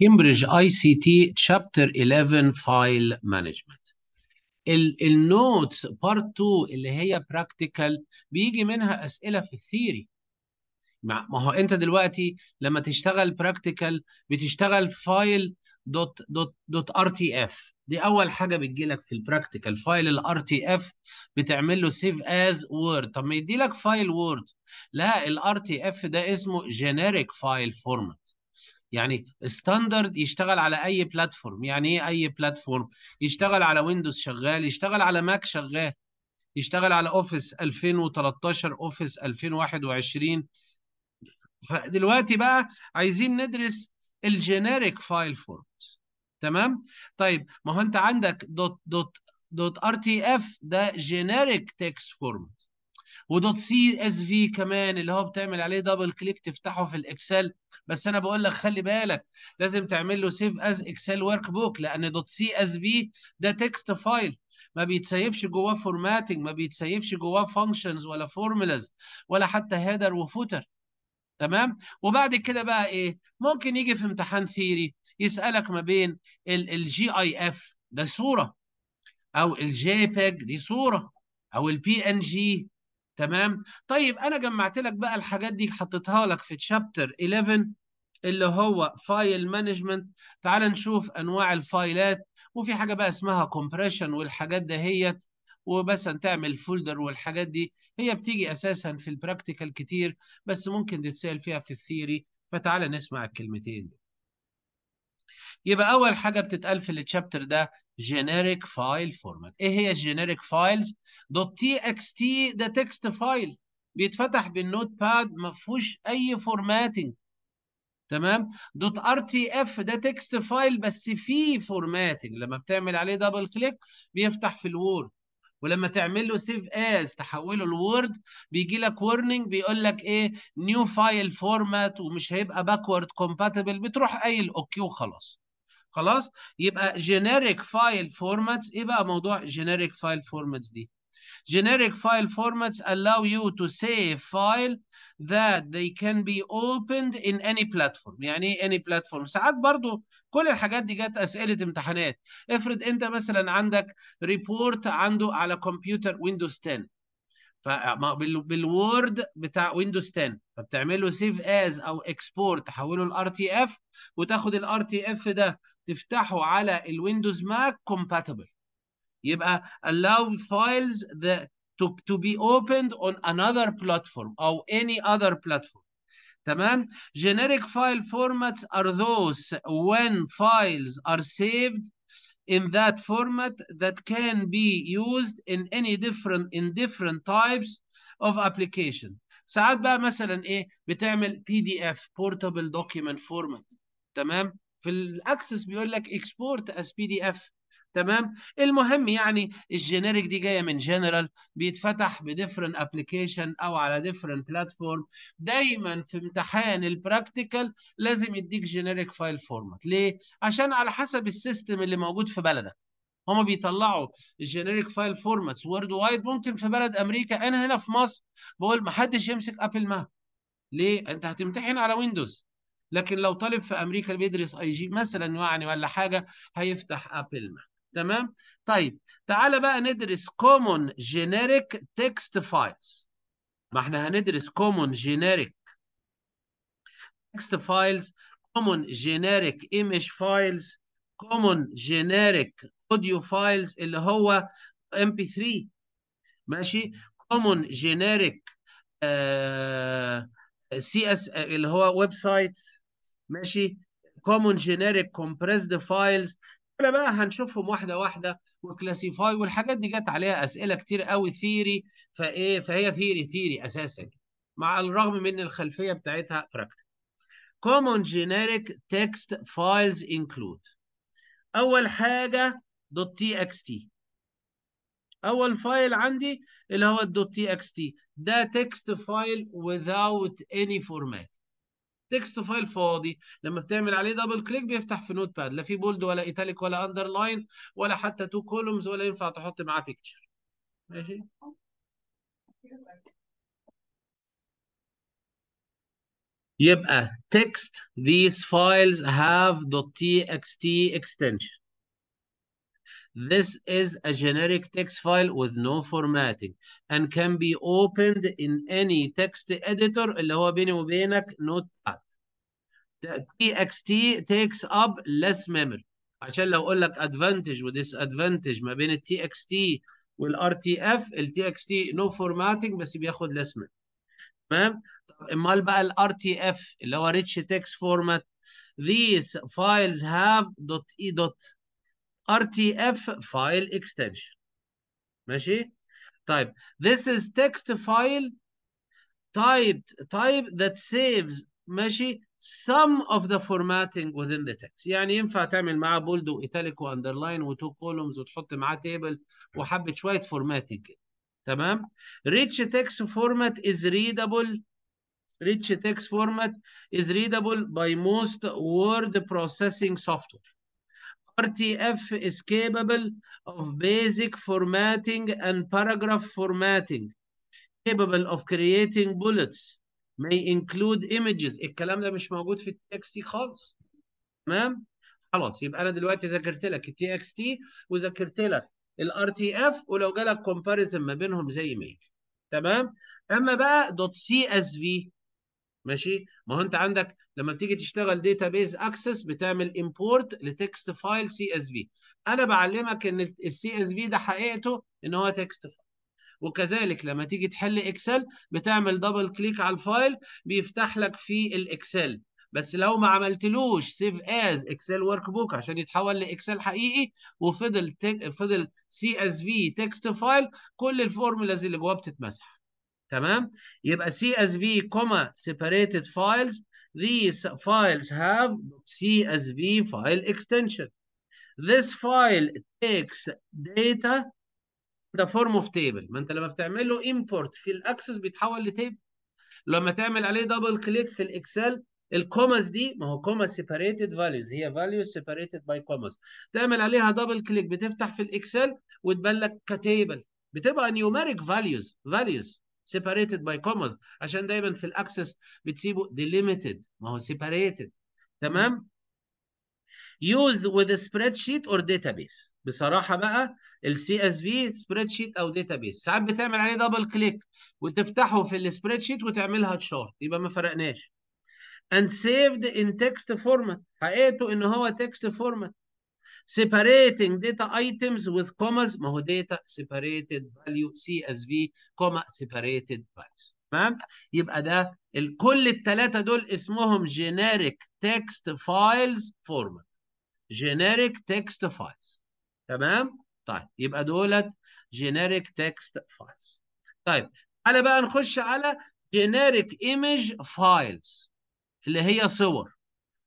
كامبريدج اي سي تي تشابتر 11 فايل مانجمنت النوتس بارت 2 اللي هي براكتيكال بيجي منها اسئله في الثيري ما هو انت دلوقتي لما تشتغل براكتيكال بتشتغل فايل دوت دوت دوت ار تي اف دي اول حاجه بتجي لك في البراكتيكال فايل الار تي اف بتعمل له سيف از وورد طب ما يدي لك فايل وورد لا الار تي اف ده اسمه جينيريك فايل فورمات يعني ستاندرد يشتغل على اي بلاتفورم يعني ايه اي بلاتفورم يشتغل على ويندوز شغال يشتغل على ماك شغال يشتغل على اوفيس 2013 اوفيس 2021 فدلوقتي بقى عايزين ندرس الجينيريك فايل فورمز تمام طيب ما هو انت عندك دوت دوت دوت ار تي اف ده جينيريك تكست فورمات ودوت سي اس في كمان اللي هو بتعمل عليه دبل كليك تفتحه في الاكسل بس انا بقول لك خلي بالك لازم تعمل له سيف از اكسل ورك بوك لان دوت سي اس في ده تكست فايل ما بيتسيفش جواه فورماتنج ما بيتسيفش جواه فانكشنز ولا فورمولاز ولا حتى هيدر وفوتر تمام وبعد كده بقى ايه ممكن يجي في امتحان ثيري يسالك ما بين الجي اي اف ده صوره او الجي بيج e دي صوره او البي ان جي تمام طيب انا جمعت لك بقى الحاجات دي حطيتها لك في تشابتر 11 اللي هو فايل مانجمنت تعال نشوف انواع الفايلات وفي حاجه بقى اسمها كومبريشن والحاجات دهيت ومثلا تعمل فولدر والحاجات دي هي بتيجي اساسا في البراكتيكال كتير بس ممكن تتسال فيها في الثيري فتعال نسمع الكلمتين دي. يبقى اول حاجه بتتقال في التشابتر ده جينيريك فايل فورمات ايه هي الجينيريك فايلز دوت تي اكس تي ده تكست فايل بيتفتح بالنوت باد ما فيهوش اي فورماتنج تمام دوت ار تي اف ده تكست فايل بس فيه فورماتنج لما بتعمل عليه دبل كليك بيفتح في الوورد ولما تعمل له سيف از تحوله لوورد بيجي لك ورنينج بيقول لك ايه نيو فايل فورمات ومش هيبقى باكورد كومباتبل بتروح قايل اوكي وخلاص خلاص يبقى جينيريك فايل فورماتس ايه بقى موضوع جينيريك فايل فورماتس دي generic file formats allow you to save file that they can be opened in any platform يعني إيه any platform ساعات برضو كل الحاجات دي جت اسئله امتحانات افرض انت مثلا عندك ريبورت عنده على كمبيوتر ويندوز 10 بالوورد بتاع ويندوز 10 فبتعمل له سيف از او اكسبورت تحوله الار تي اف وتاخد الار تي اف ده تفتحه على الويندوز ماك compatible يبقى allow files that to, to be opened on another platform او any other platform تمام generic file formats are those when files are saved in that format that can be used in any different in different types of applications ساعات بقى مثلا ايه بتعمل PDF portable document format تمام في الاكسس بيقول لك اكسبورت اس بي دي اف تمام المهم يعني الجينيريك دي جايه من جنرال بيتفتح بديفرنت ابلكيشن او على ديفرنت بلاتفورم دايما في امتحان البراكتيكال لازم يديك جينيريك فايل فورمات ليه عشان على حسب السيستم اللي موجود في بلدك هما بيطلعوا الجينيريك فايل فورماتس وورد وايد ممكن في بلد امريكا انا هنا في مصر بقول ما حدش يمسك ابل ماب ليه انت هتمتحن على ويندوز لكن لو طالب في امريكا بيدرس اي جي مثلا يعني ولا حاجه هيفتح ابل ماك تمام طيب تعالى بقى ندرس common generic text files ما احنا هندرس common generic text files common generic image files common generic audio files اللي هو mp3 ماشي common generic uh, سي اس آه، اللي هو ويب سايت ماشي كومون جينيريك كومبريسد فايلز احنا بقى هنشوفهم واحده واحده وكلاسيفاي والحاجات دي جت عليها اسئله كتير قوي ثيري فايه فهي ثيري ثيري اساسا مع الرغم من الخلفيه بتاعتها براكتيك كومون جينيريك تكست فايلز انكلود اول حاجه دوت تي اكس تي اول فايل عندي اللي هو الدوت تي اكس تي ده تكست فايل without any format تكست فايل فاضي لما بتعمل عليه دبل كليك بيفتح في نوت باد لا في بولد ولا ايتاليك ولا اندرلاين ولا حتى تو كولومز ولا ينفع تحط معاه بيكتشر ماشي يبقى text these files have .txt extension This is a generic text file with no formatting and can be opened in any text editor اللي هو بيني وبينك نوت TXT takes up less memory عشان لو اقول لك advantage disadvantage ما بين ال TXT والار تي اف التي اكس تي نو فورماتنج بس بياخد memory. تمام طب امال بقى الار تي اف اللي هو ريتش تكست فورمات these files have dot e dot RTF file extension ماشي Type this is text file typed type that saves ماشي some of the formatting within the text يعني ينفع تعمل معاه بولد وايتاليك واندرلاين وتو كولومز وتحط معاه table وحبه شويه فورماتنج كده تمام rich text format is readable rich text format is readable by most word processing software RTF is capable of basic formatting and paragraph formatting capable of creating bullets may include images الكلام ده مش موجود في TXT خالص تمام خلاص يبقى انا دلوقتي ذاكرت لك التي TXT وذاكرت لك الـ RTF ولو جالك comparison ما بينهم زي ما يجي تمام اما بقى دوت سي اس في ماشي ما هو انت عندك لما بتيجي تشتغل داتابيز اكسس بتعمل امبورت لتكست فايل سي اس في انا بعلمك ان السي اس في ده حقيقته ان هو تكست فايل وكذلك لما تيجي تحل اكسل بتعمل دبل كليك على الفايل بيفتح لك في الاكسل بس لو ما عملتلوش سيف از اكسل ورك بوك عشان يتحول لاكسل حقيقي وفضل تك... فضل سي اس في تكست فايل كل الفورمولاز اللي جواه بتتمسح تمام يبقى سي اس في كوما سيبريتد فايلز These files have .csv file extension. This file takes data in the form of table. ما انت لما بتعمل له import في الاكسس بيتحول table. لما تعمل عليه دبل كليك في الاكسل الكوماس دي ما هو كوما separated فاليوز هي فاليوز separated باي commas. تعمل عليها دبل كليك بتفتح في الاكسل وتبان لك كتيبل بتبقى نيوميريك فاليوز فاليوز separated by commas عشان دايما في الاكسس بتسيبه delimited ما هو separated تمام used with a spreadsheet or database بصراحه بقى ال CSV spreadsheet او database ساعات بتعمل عليه دبل كليك وتفتحه في السبريد شيت وتعملها تشارت يبقى ما فرقناش and saved in text format حقيقته ان هو text format separating data items with commas ما هو data separated value CSV comma separated values تمام يبقى ده كل الثلاثه دول اسمهم generic text files format generic text files تمام طيب يبقى دولت generic text files طيب تعالى بقى نخش على generic image files اللي هي صور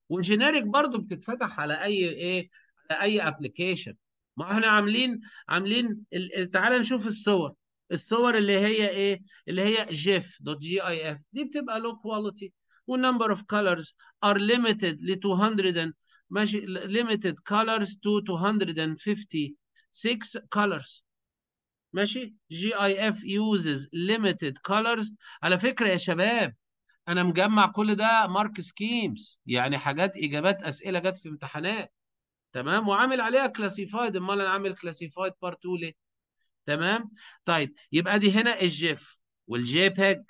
وجينيريك برضو بتتفتح على اي ايه اي ابلكيشن ما احنا عاملين عاملين تعال نشوف الصور الصور اللي هي ايه اللي هي جيف دوت جي اي اف دي بتبقى لو كواليتي والنمبر اوف كلرز ار ليميتد ل 200 ماشي ليميتد كولرز تو 256 كولرز ماشي جي اي اف يوزز ليميتد كولرز على فكرة يا شباب أنا مجمع كل ده مارك سكيمز يعني حاجات إجابات أسئلة جت في امتحانات تمام وعامل عليها كلاسيفايد امال انا عامل كلاسيفايد بارت 2 ليه تمام طيب يبقى دي هنا الجيف والجي بيج e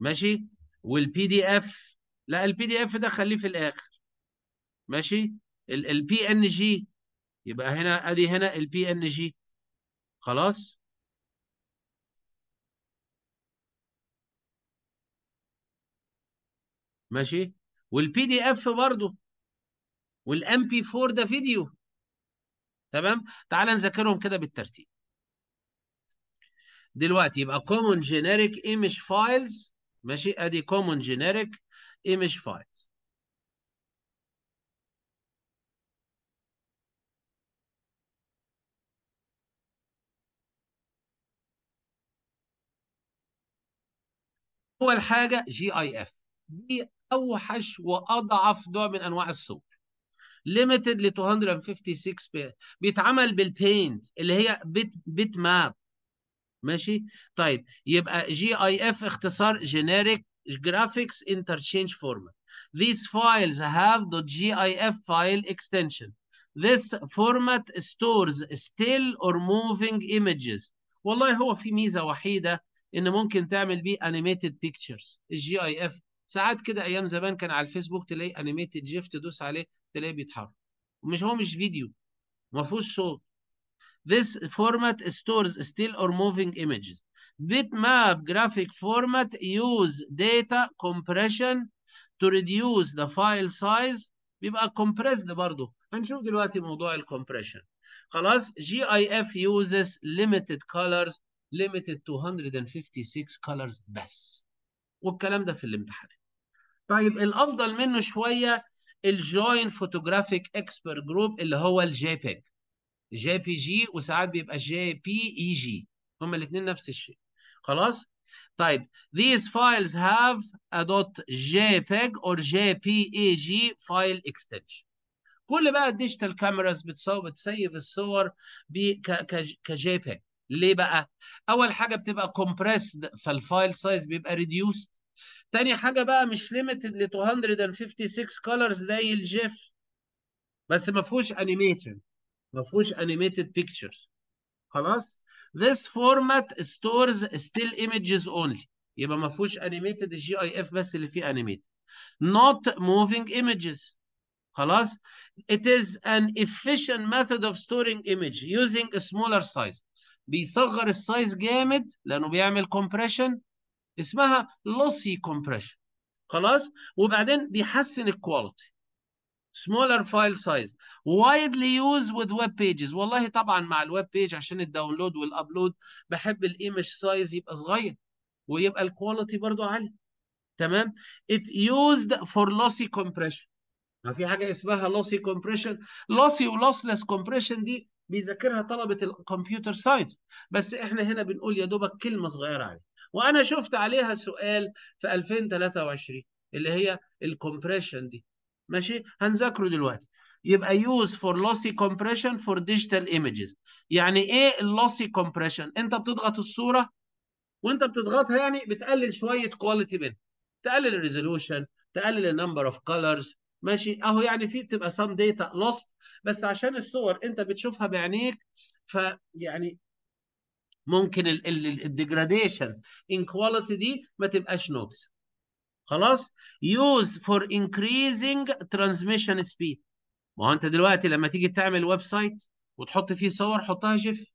ماشي والبي دي اف لا البي دي اف ده خليه في الاخر ماشي البي ان جي يبقى هنا ادي هنا البي ان جي خلاص ماشي والبي دي اف برضه والام بي 4 ده فيديو تمام تعال نذاكرهم كده بالترتيب دلوقتي يبقى common generic image files ماشي ادي common generic image files اول حاجه جي اي اف دي اوحش واضعف نوع من انواع الصور ليميتد ل 256 بير بيتعمل بالبينت اللي هي بيت بيت ماب ماشي طيب يبقى جي اي اف اختصار جينيريك جرافيكس انترشينج فورمات these files have the gif file extension this format stores still or moving images والله هو في ميزه وحيده ان ممكن تعمل بيه animated pictures الجي اي اف ساعات كده ايام زمان كان على الفيسبوك تلاقي animated gif تدوس عليه تلاقيه بيتحرك ومش هو مش فيديو ما فيهوش صوت This format stores still or moving images. Bitmap graphic format use data compression to reduce the file size بيبقى compressed برضه هنشوف دلوقتي موضوع compression. خلاص GIF uses limited colors limited to 156 colors بس والكلام ده في الامتحان طيب الافضل منه شويه الجوين فوتوغرافيك اكسبرت جروب اللي هو الجي بيج جي بي جي وساعات بيبقى جي بي اي جي هما الاثنين نفس الشيء خلاص طيب these files have a .jpeg or jpeg file extension كل بقى الديجيتال كاميراز بتصور بتسيف الصور كجي بيج ليه بقى اول حاجه بتبقى compressed فالفايل سايز بيبقى ريديوسد تاني حاجه بقى مش ليميتد ل 256 كولرز زي الجيف بس ما فيهوش انيميتد ما فيهوش انيميتد بيكتشرز خلاص This format stores still images only يبقى ما فيهوش انيميتد الجي اي اف بس اللي فيه انيميتد not moving images خلاص it is an efficient method of storing image using a smaller size بيصغر السايز جامد لانه بيعمل compression اسمها لوسي كومبريشن خلاص وبعدين بيحسن الكواليتي smaller file size وايدلي يوز وذ ويب بيجز والله طبعا مع الويب بيج عشان الداونلود والابلود بحب الايمج سايز يبقى صغير ويبقى الكواليتي برضو عالي تمام it used for lossy compression ما في حاجه اسمها lossy compression lossy lossless compression دي بيذاكرها طلبه الكمبيوتر ساينس بس احنا هنا بنقول يا دوبك كلمه صغيره عليه وانا شفت عليها سؤال في 2023 اللي هي الكومبريشن دي ماشي هنذاكره دلوقتي يبقى يوز فور لوسي كومبريشن فور ديجيتال ايمجز يعني ايه اللوسي كومبريشن انت بتضغط الصوره وانت بتضغطها يعني بتقلل شويه كواليتي منها تقلل الريزولوشن تقلل النمبر اوف كلرز ماشي اهو يعني في بتبقى سام داتا لوست بس عشان الصور انت بتشوفها بعينيك فيعني ممكن الديجراديشن كواليتي دي ما تبقاش نوتس خلاص يوز فور انكريزنج ترانسميشن سبيد ما هو انت دلوقتي لما تيجي تعمل ويب سايت وتحط فيه صور حطها جيف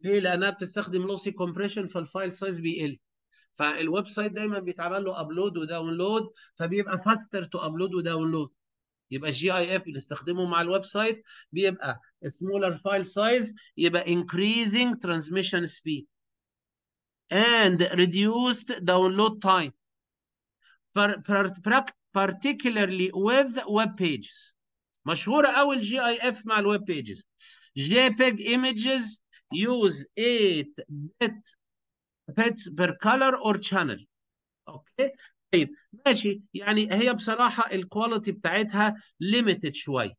ليه لانها بتستخدم لوسي كومبريشن فالفايل سايز بيقل فالويب سايت دايما بيتعمل له ابلود وداونلود فبيبقى فاستر تو ابلود وداونلود يبقى الجي اي اف اللي استخدمه مع الويب سايت بيبقى سمولر فايل سايز يبقى increasing transmission speed and reduced download time particularly with web pages مشهوره قوي الجي اي اف مع الويب بيجز JPEG images use 8 bit bits per color or channel اوكي طيب ماشي يعني هي بصراحه الكواليتي بتاعتها ليميتد شويه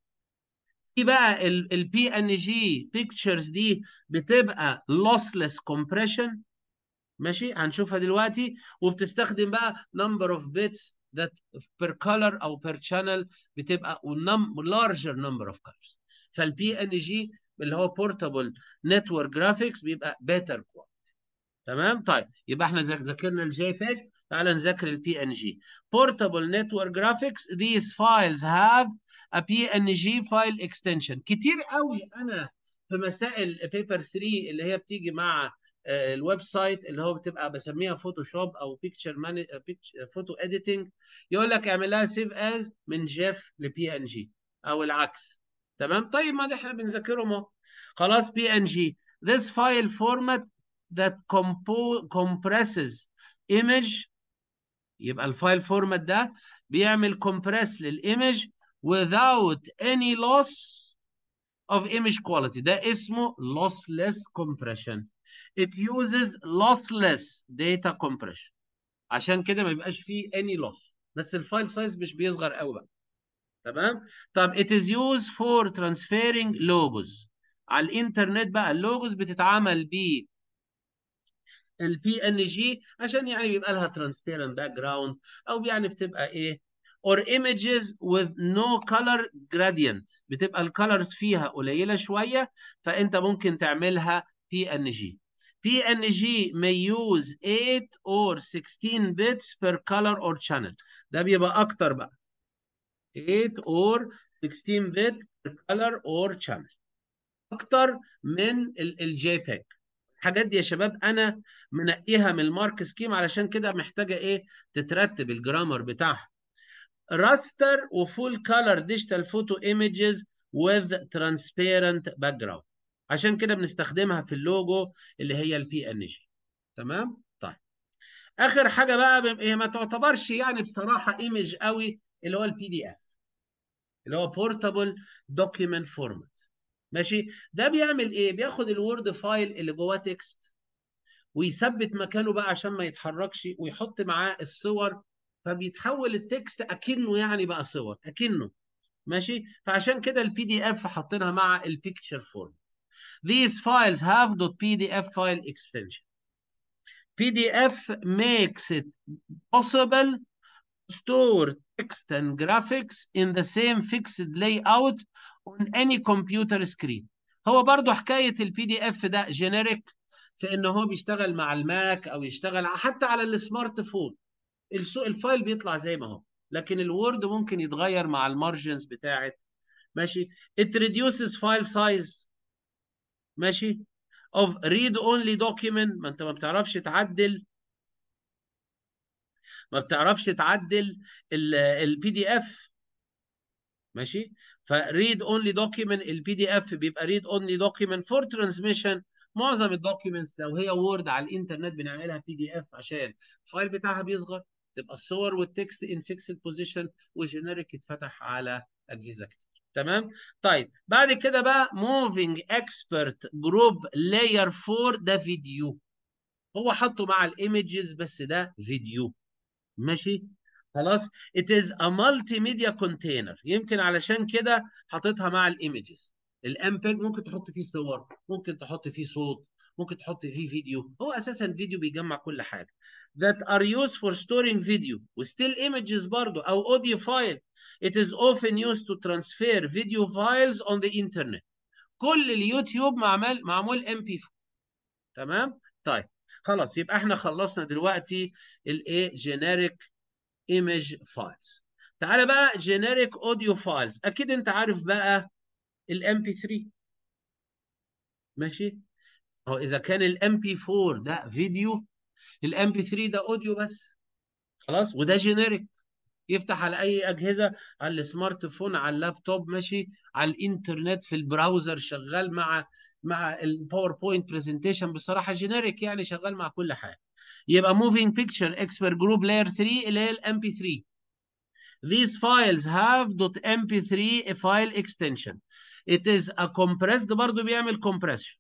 في بقى البي ان جي بيكتشرز دي بتبقى لوسلس كومبريشن ماشي هنشوفها دلوقتي وبتستخدم بقى نمبر اوف بيتس ذات بير كولر او بير شانل بتبقى لارجر نمبر اوف كولرز فالبي ان جي اللي هو بورتابل نتورك جرافيكس بيبقى بيتر كواليتي تمام طيب يبقى احنا ذاكرنا الجي باج تعال نذاكر البي ان جي بورتابل نتورك جرافيكس فايلز هاف ا بي ان جي فايل اكستنشن كتير قوي انا في مسائل بيبر 3 اللي هي بتيجي مع آه، الويب سايت اللي هو بتبقى بسميها فوتوشوب او بيكتشر فوتو اديتنج يقول لك اعملها سيف از من جيف لبي ان جي او العكس تمام طيب ما ده احنا بنذاكرهم اهو خلاص بي ان جي this file format that compresses image يبقى الفايل فورمات ده بيعمل كومبريس للايمج without any loss of image quality ده اسمه lossless compression it uses lossless data compression عشان كده ما يبقاش فيه any loss بس الفايل سايز مش بيصغر قوي بقى تمام طب it is used for transferring logos على الانترنت بقى اللوجوز بتتعمل بيه البي ان جي عشان يعني بيبقى لها ترانسبيرنت باك جراوند او يعني بتبقى ايه or images with no color gradient بتبقى الكالرز فيها قليله شويه فانت ممكن تعملها بي ان جي بي ان جي may use 8 or 16 bits per color or channel ده بيبقى اكتر بقى 8 or 16 bit per color or channel اكتر من الجي بيج الحاجات دي يا شباب انا منقيها من المارك سكيم علشان كده محتاجه ايه تترتب الجرامر بتاعها راستر وفول كولر ديجيتال فوتو ايمجز وذ ترانسبيرنت باك جراوند عشان كده بنستخدمها في اللوجو اللي هي البي ان جي تمام طيب اخر حاجه بقى هي ما تعتبرش يعني بصراحه ايمج قوي اللي هو البي دي اف اللي هو بورتابل دوكيمنت فورمات ماشي ده بيعمل ايه بياخد الوورد فايل اللي جواه تكست ويثبت مكانه بقى عشان ما يتحركش ويحط معاه الصور فبيتحول التكست اكنه يعني بقى صور اكنه ماشي فعشان كده البي دي اف حاطينها مع البيكتشر فورم These files have .pdf file extension. PDF makes it possible to store text and graphics in the same fixed layout on any computer screen هو برضو حكاية البي دي اف ده جينيريك في ان هو بيشتغل مع الماك او يشتغل حتى على السمارت فون الفايل بيطلع زي ما هو لكن الوورد ممكن يتغير مع المارجنز بتاعه ماشي it reduces file size ماشي of read only document ما انت ما بتعرفش تعدل ما بتعرفش تعدل البي دي اف ماشي فريد اونلي دوكيمنت البي دي اف بيبقى ريد اونلي دوكيمنت فور ترانسميشن معظم الدوكيمنتس لو هي وورد على الانترنت بنعملها بي دي اف عشان الفايل بتاعها بيصغر تبقى الصور والتكست ان فيكسد بوزيشن وجينيريك يتفتح على اجهزه كتير تمام طيب بعد كده بقى موفينج اكسبرت جروب لاير 4 ده فيديو هو حطه مع الايمجز بس ده فيديو ماشي خلاص it is a multimedia container يمكن علشان كده حطيتها مع الايمجز الامبيج ممكن تحط فيه صور ممكن تحط فيه صوت ممكن تحط فيه فيديو هو اساسا فيديو بيجمع كل حاجه that are used for storing video وستيل images برضو او audio file it is often used to transfer video files on the internet كل اليوتيوب معمول معمول ام بي 4 تمام طيب خلاص يبقى احنا خلصنا دلوقتي الايه جينيريك image files تعالى بقى generic audio files اكيد انت عارف بقى الام بي 3 ماشي هو اذا كان الام بي 4 ده فيديو الام بي 3 ده اوديو بس خلاص وده جينيريك يفتح على اي اجهزه على السمارت فون على اللابتوب ماشي على الانترنت في البراوزر شغال مع مع الباوربوينت برزنتيشن بصراحه جينيريك يعني شغال مع كل حاجه يبقى moving picture expert group layer 3 اللي هي 3 These files have .mp3 file extension. It is a compressed برضه بيعمل compression.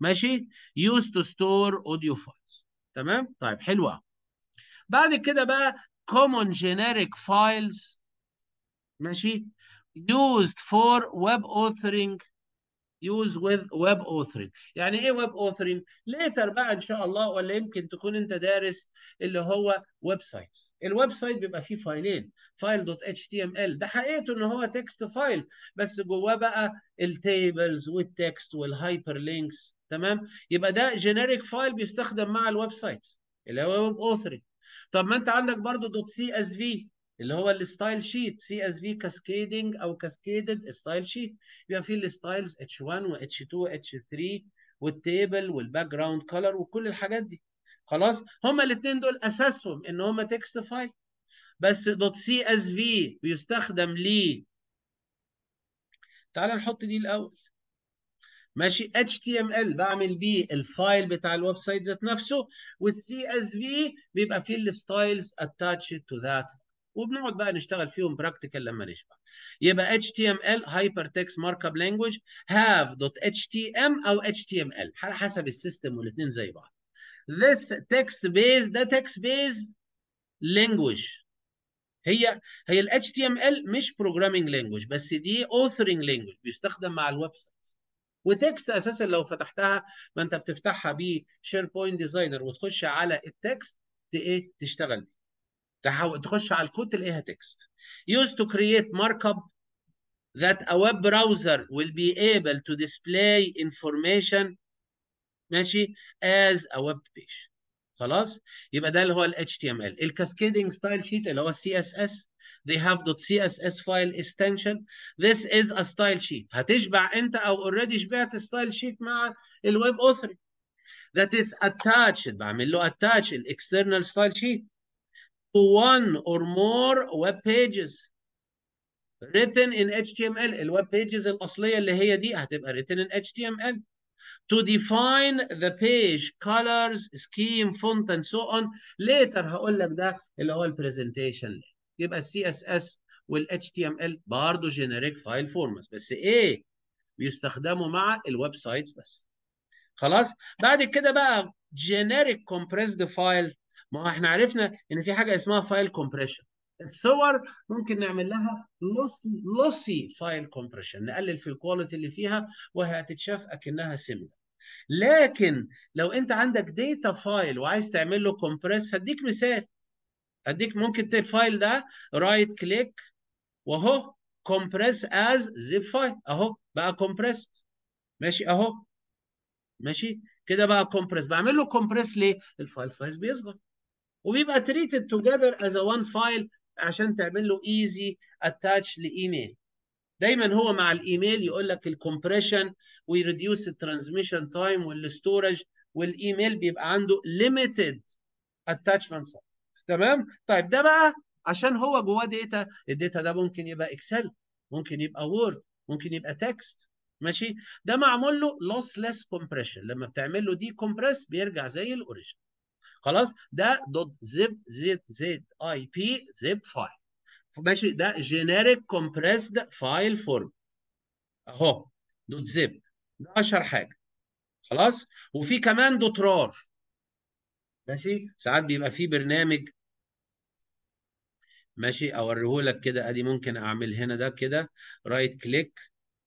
ماشي؟ Used to store audio files. تمام؟ طيب حلو قوي. بعد كده بقى common generic files ماشي؟ Used for web authoring يوز ويز ويب اوثرنج يعني ايه ويب اوثرنج ليتر بقى ان شاء الله ولا يمكن تكون انت دارس اللي هو ويب سايت الويب سايت بيبقى فيه فايلين فايل دوت اتش تي ام ال ده حقيقته ان هو تكست فايل بس جواه بقى التيبلز والتكست والهايبر لينكس تمام يبقى ده جينيريك فايل بيستخدم مع الويب سايت اللي هو ويب اوثرنج طب ما انت عندك برضو دوت سي اس في اللي هو الستايل شيت سي اس في كاسكيدنج او كاسكيدد ستايل شيت يبقى فيه الستايلز اتش 1 واتش 2 واتش 3 والتيبل والباك جراوند كلر وكل الحاجات دي خلاص هما الاثنين دول اساسهم ان هما تكست فايل بس دوت سي اس في بيستخدم ليه تعال نحط دي الاول ماشي اتش تي ام ال بعمل بيه الفايل بتاع الويب سايت ذات نفسه والسي اس في بيبقى فيه الستايلز اتاتش تو ذات وبنقعد بقى نشتغل فيهم براكتيكال لما نشبع يبقى HTML دوت اتش تي ام أو HTML على حسب السيستم والاثنين زي بعض ذس تكست بيز ده تكست بيز لانجوج هي هي ال HTML مش programming language بس دي authoring language بيستخدم مع الويب سايت وتكست اساسا لو فتحتها ما انت بتفتحها بشير بوينت ديزاينر وتخش على التكست ايه تشتغل بيه تحاول تخش على الكود تلاقيها تكست يوز تو كرييت مارك اب ذات ا ويب براوزر ويل بي ايبل تو ديسبلاي انفورميشن ماشي از ا ويب بيج خلاص يبقى ده اللي هو ال HTML ال cascading ستايل شيت اللي هو السي اس they have dot css file extension this is a style sheet هتشبع انت او already شبعت style sheet مع الويب اوثري that is attached بعمل له attach external style sheet to one or more web pages written in HTML الويب بيجز الأصلية اللي هي دي هتبقى written in HTML to define the page colors scheme font and so on later هقول لك ده اللي هو البرزنتيشن يبقى السي اس اس والاتش برضه generic file formats بس ايه بيستخدموا مع الويب سايتس بس خلاص بعد كده بقى generic compressed file ما احنا عرفنا ان في حاجه اسمها فايل كومبريشن الصور ممكن نعمل لها لوسي لوسي فايل كومبريشن نقلل في الكواليتي اللي فيها وهي هتتشاف اكنها سيميلر لكن لو انت عندك داتا فايل وعايز تعمل له كومبريس هديك مثال هديك ممكن الفايل ده رايت كليك واهو كومبريس از زيب فايل اهو بقى كومبريست ماشي اهو ماشي كده بقى كومبريس بعمل له كومبريس ليه؟ الفايل سايز بيصغر وبيبقى treated together as a one file عشان تعمل له easy attach لايميل دايما هو مع الايميل يقول لك الكومبريشن ويريديوس الترانزميشن تايم والستورج والايميل بيبقى عنده ليميتد اتاتشمنت تمام طيب ده بقى عشان هو جواه داتا الداتا ده ممكن يبقى اكسل ممكن يبقى وورد ممكن يبقى تكست ماشي ده معمول له لوس ليس كومبريشن لما بتعمل له دي كومبريس بيرجع زي الاوريجينال خلاص ده دوت زب زد زد اي بي زب فايل ماشي ده جينيريك كومبريسد فايل فورم اهو دوت زب ده اشهر حاجه خلاص وفي كمان دوت رار ماشي ساعات بيبقى في برنامج ماشي اوريهولك كده ادي ممكن اعمل هنا ده كده رايت كليك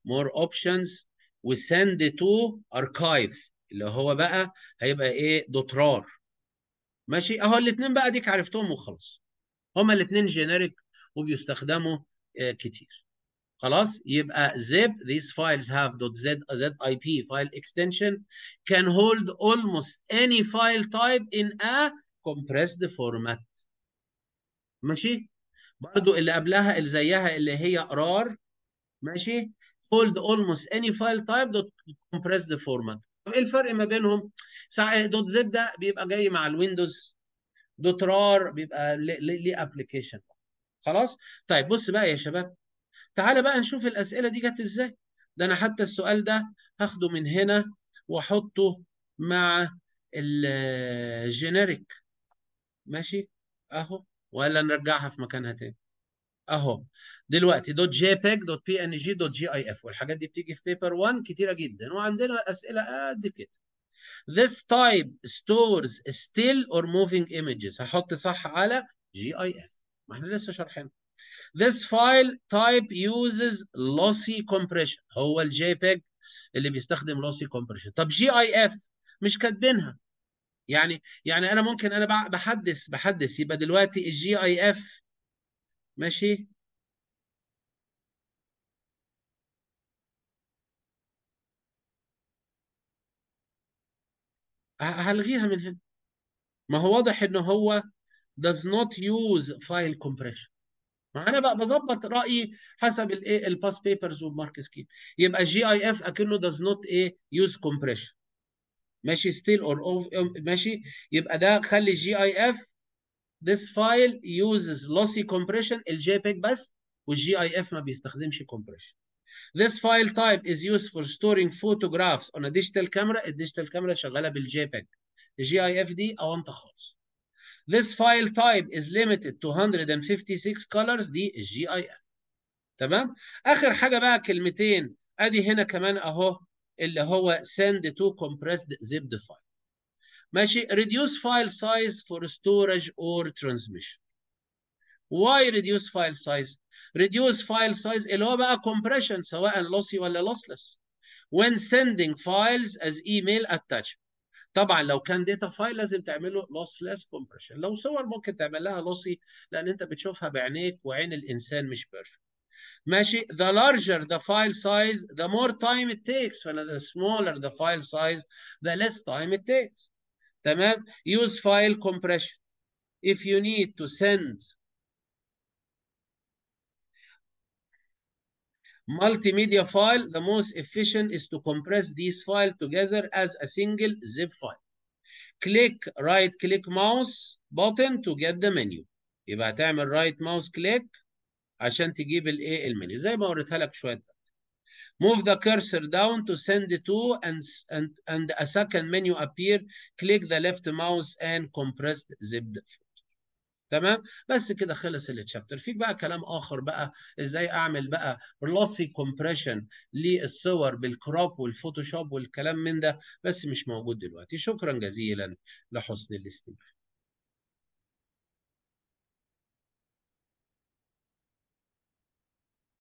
مور اوبشنز وسند تو اركايف اللي هو بقى هيبقى ايه دوت رار ماشي اهو الاثنين بقى ديك عرفتهم وخلاص هما الاثنين جينيريك وبيستخدموا كتير خلاص يبقى zip these files have .z .zip file extension can hold almost any file type in a compressed format ماشي برضو اللي قبلها اللي زيها اللي هي rar ماشي hold almost any file type dot compressed format طب ايه الفرق ما بينهم؟ إيه دوت زد ده بيبقى جاي مع الويندوز دوت رار بيبقى ليه ابلكيشن خلاص؟ طيب بص بقى يا شباب تعالى بقى نشوف الاسئله دي جت ازاي؟ ده انا حتى السؤال ده هاخده من هنا واحطه مع الجينيريك ماشي اهو ولا نرجعها في مكانها تاني اهو دلوقتي دوت جي بيج دوت بي ان جي دوت جي اي اف والحاجات دي بتيجي في بيبر 1 كتيره جدا وعندنا اسئله قد كده This type stores still or moving images هحط صح على جي اف ما احنا لسه شارحين This file type uses lossy compression هو الجي بيج اللي بيستخدم lossy compression طب جي اف مش كاتبينها يعني يعني انا ممكن انا بحدث بحدث يبقى دلوقتي الجي اي اف ماشي هلغيها من هنا ما هو واضح ان هو does not use file compression ما انا بقى بظبط رايي حسب الايه الباس بيبرز والمارك سكيم يبقى جي اي اف اكنه does not ايه use compression ماشي ستيل اور ماشي يبقى ده خلي جي اي اف this file uses lossy compression JPEG بس والجي اي اف ما بيستخدمش compression This file type is used for storing photographs on a digital camera. الديجيتال كاميرا شغاله بال الجي اي اف دي اونطه خالص. This file type is limited to 156 colors دي الجي اي اف. تمام؟ اخر حاجه بقى كلمتين ادي هنا كمان اهو اللي هو send to compressed zipped file. ماشي reduce file size for storage or transmission why reduce file size reduce file size اللي هو بقى compression سواء lossy ولا lossless when sending files as email attachment طبعا لو كان data file لازم تعمله lossless compression لو صور ممكن تعمل لها lossy لان انت بتشوفها بعينيك وعين الانسان مش perfect ماشي the larger the file size the more time it takes فانا the smaller the file size the less time it takes تمام use file compression if you need to send multimedia file the most efficient is to compress these file together as a single zip file click right click mouse button to get the menu يبقى هتعمل right mouse click عشان تجيب الايه المنيو زي ما وريتها لك شويه Move the cursor down to send to and, and, and a second menu appear. Click the left mouse and compressed zipped folder. تمام بس كده خلص التشابتر فيك بقى كلام اخر بقى ازاي اعمل بقى لوسي كومبريشن للصور بالكروب والفوتوشوب والكلام من ده بس مش موجود دلوقتي شكرا جزيلا لحسن الاستماع